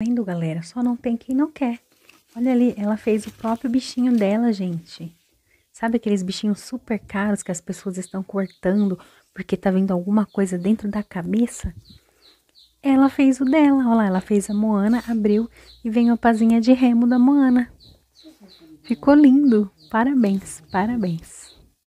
vendo, galera? Só não tem quem não quer. Olha ali, ela fez o próprio bichinho dela, gente. Sabe aqueles bichinhos super caros que as pessoas estão cortando porque tá vendo alguma coisa dentro da cabeça? Ela fez o dela, olha lá, ela fez a Moana, abriu e veio a pazinha de remo da Moana. Ficou lindo, parabéns, parabéns.